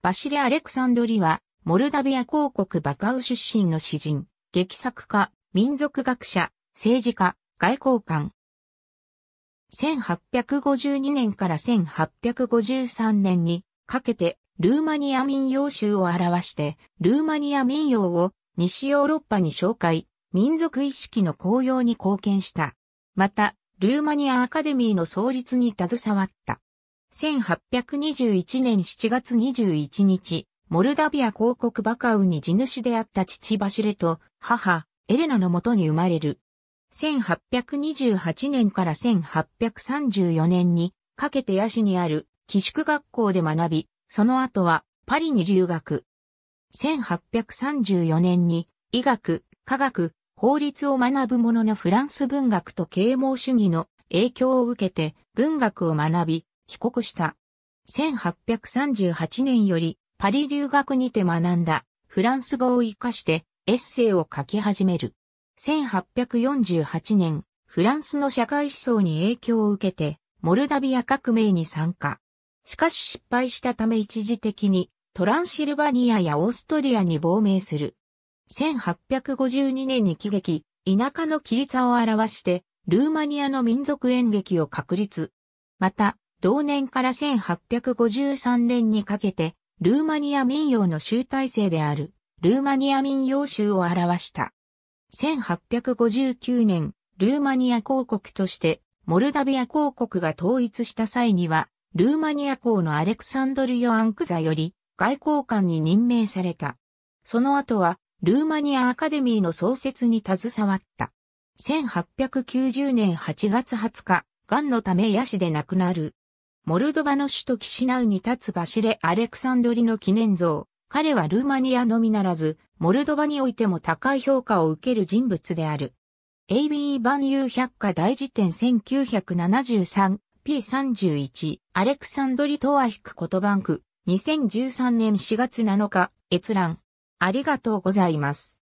バシレ・アレクサンドリは、モルダビア公国バカウ出身の詩人、劇作家、民族学者、政治家、外交官。1852年から1853年にかけて、ルーマニア民謡集を表して、ルーマニア民謡を西ヨーロッパに紹介、民族意識の高揚に貢献した。また、ルーマニアアカデミーの創立に携わった。1821年7月21日、モルダビア公国バカウに地主であった父バシレと母、エレナのもとに生まれる。1828年から1834年にかけてヤシにある寄宿学校で学び、その後はパリに留学。1834年に医学、科学、法律を学ぶ者のフランス文学と啓蒙主義の影響を受けて文学を学び、帰国した。1838年よりパリ留学にて学んだフランス語を活かしてエッセイを書き始める。1848年、フランスの社会思想に影響を受けて、モルダビア革命に参加。しかし失敗したため一時的にトランシルバニアやオーストリアに亡命する。1852年に喜劇、田舎の切り差を表して、ルーマニアの民族演劇を確立。また、同年から1853年にかけて、ルーマニア民謡の集大成である、ルーマニア民謡集を表した。1859年、ルーマニア公国として、モルダビア公国が統一した際には、ルーマニア公のアレクサンドル・ヨアンクザより外交官に任命された。その後は、ルーマニアアカデミーの創設に携わった。1890年8月20日、癌のため野死で亡くなる。モルドバの首都キシナウに立つバシレ・アレクサンドリの記念像。彼はルーマニアのみならず、モルドバにおいても高い評価を受ける人物である。AB 版有百科大辞典 1973P31 アレクサンドリ・トワヒク・言葉。バンク2013年4月7日閲覧ありがとうございます。